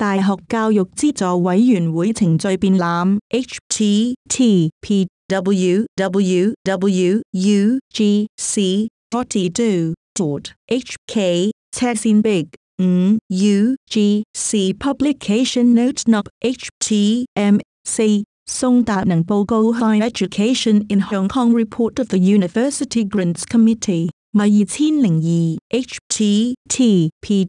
Đại học Giáo 大學教育資助委員會程序便覽 e http://www.ugc.edu.hk 斜線 big 五 UGC publication notes song đạt năng HTM 四宋達能報告 High Education in Hong Kong Report of the University Grants Committee 咪二千零二 HTTP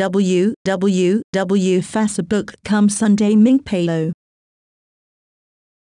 www.fasebook.com Sunday Ming Palo.